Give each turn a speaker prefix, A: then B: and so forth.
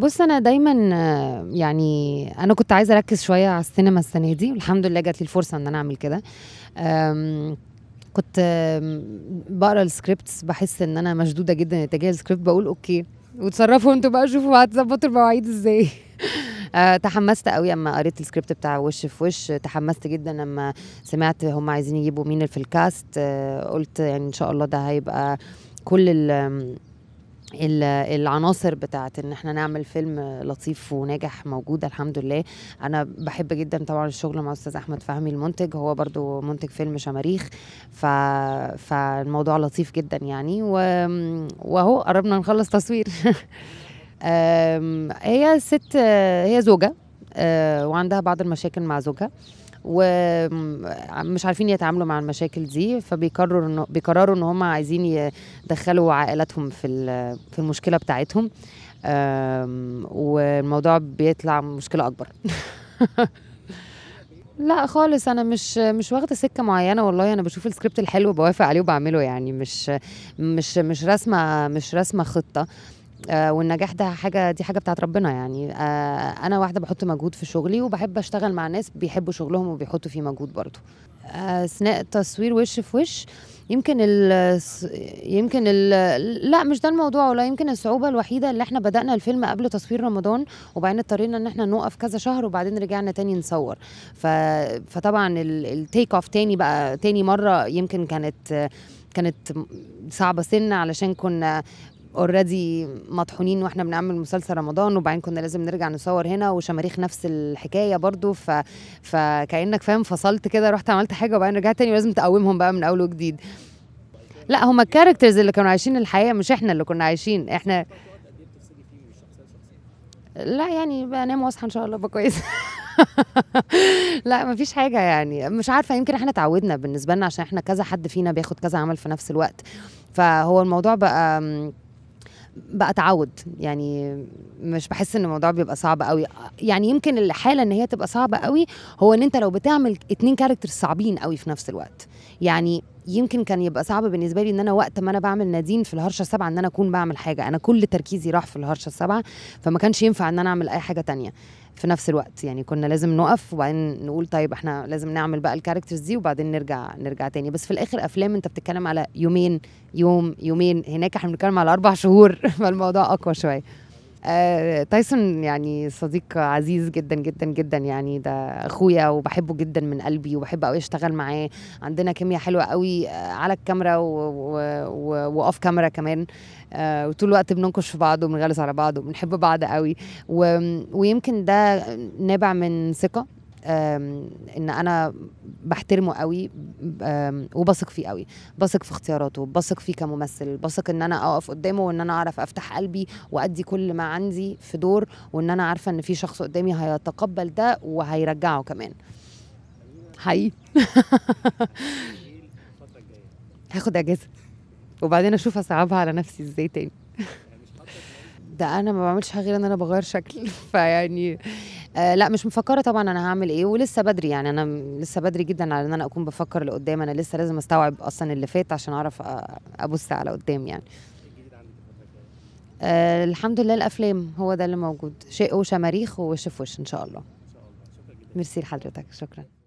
A: بص انا دايما يعني انا كنت عايزه اركز شويه على السينما السنه دي والحمد لله جات لي الفرصه ان انا اعمل كده كنت بقرا السكريبتس بحس ان انا مشدوده جدا اتجاه السكريبت بقول اوكي وتصرفوا انتوا بقى شوفوا هتظبطوا المواعيد ازاي آه، تحمست قوي اما قريت السكريبت بتاع وش في وش تحمست جدا اما سمعت هم عايزين يجيبوا مين في الكاست آه، قلت يعني ان شاء الله ده هيبقى كل العناصر بتاعت ان احنا نعمل فيلم لطيف وناجح موجوده الحمد لله انا بحب جدا طبعا الشغل مع استاذ احمد فهمي المنتج هو برضو منتج فيلم شماريخ ف... فالموضوع لطيف جدا يعني و... وهو قربنا نخلص تصوير هي ست هي زوجه آه، وعندها بعض المشاكل مع زوجها ومش عارفين يتعاملوا مع المشاكل دي فبيقرروا ان بيقرروا ان هم عايزين يدخلوا عائلاتهم في في المشكله بتاعتهم والموضوع بيطلع مشكله اكبر لا خالص انا مش مش واخده سكه معينه والله انا بشوف السكريبت الحلو بوافق عليه وبعمله يعني مش مش مش راسمه مش راسمه خطه آه، والنجاح ده حاجه دي حاجه بتاعت ربنا يعني آه، انا واحده بحط مجهود في شغلي وبحب اشتغل مع ناس بيحبوا شغلهم وبيحطوا فيه مجهود برضه آه، اثناء تصوير وش في وش يمكن ال يمكن ال لا مش ده الموضوع ولا يمكن الصعوبه الوحيده اللي احنا بدانا الفيلم قبل تصوير رمضان وبعدين اضطرينا ان احنا نوقف كذا شهر وبعدين رجعنا تاني نصور ف... فطبعا التيك اوف تاني بقى تاني مره يمكن كانت كانت صعبه سنه علشان كنا اوريدي مطحونين واحنا بنعمل مسلسل رمضان وبعدين كنا لازم نرجع نصور هنا وشماريخ نفس الحكايه برضو ف... فكانك فاهم فصلت كده رحت عملت حاجه وبعدين رجعت تاني ولازم تقومهم بقى من اول وجديد لا هما الكاركترز اللي كانوا عايشين الحقيقه مش احنا اللي كنا عايشين احنا لا يعني بنام واصحى ان شاء الله كويسه لا مفيش حاجة يعني مش عارفة يمكن احنا اتعودنا بالنسبة لنا عشان احنا كذا حد فينا بياخد كذا عمل في نفس الوقت فهو الموضوع بقى بقى تعود يعني مش بحس ان الموضوع بيبقى صعب قوي يعني يمكن الحاله ان هي تبقى صعبه قوي هو ان انت لو بتعمل اتنين كاركتر صعبين قوي في نفس الوقت يعني يمكن كان يبقى صعب بالنسبه لي ان انا وقت ما انا بعمل نادين في الهرشه السبعه ان انا اكون بعمل حاجه انا كل تركيزي راح في الهرشه السبعه فما كانش ينفع ان انا اعمل اي حاجه تانية في نفس الوقت يعني كنا لازم نقف وبعدين نقول طيب احنا لازم نعمل بقى الكاركترز دي وبعدين نرجع نرجع تاني بس في الاخر افلام انت بتتكلم على يومين يوم يومين هناك احنا بنتكلم على اربع شهور فالموضوع اقوى شويه آه، تايسون يعني صديق عزيز جدا جدا جدا يعني ده اخويا وبحبه جدا من قلبي وبحب قوي اشتغل معاه عندنا كيمياء حلوه قوي آه، على الكاميرا واوف كاميرا كمان آه، وطول الوقت بننقش في بعض وبنغلس على بعض وبنحب بعض قوي ويمكن ده نابع من ثقه ان انا بحترمه قوي وبثق فيه قوي بثق في اختياراته بثق فيه كممثل بثق ان انا اقف قدامه وان انا اعرف افتح قلبي وادي كل ما عندي في دور وان انا عارفه ان في شخص قدامي هيتقبل ده وهيرجعه كمان حقيقي هاخد اجازه وبعدين اشوف اصعبها على نفسي ازاي تاني ده انا ما بعملش حاجه غير ان انا بغير شكل فيعني آه لا مش مفكره طبعا انا هعمل ايه ولسه بدري يعني انا لسه بدري جدا على ان انا اكون بفكر لقدام انا لسه لازم استوعب اصلا اللي فات عشان اعرف ابص على قدام يعني آه الحمد لله الافلام هو ده اللي موجود شيء وشماريخ ووش في وش ان شاء الله ميرسي لحضرتك شكرا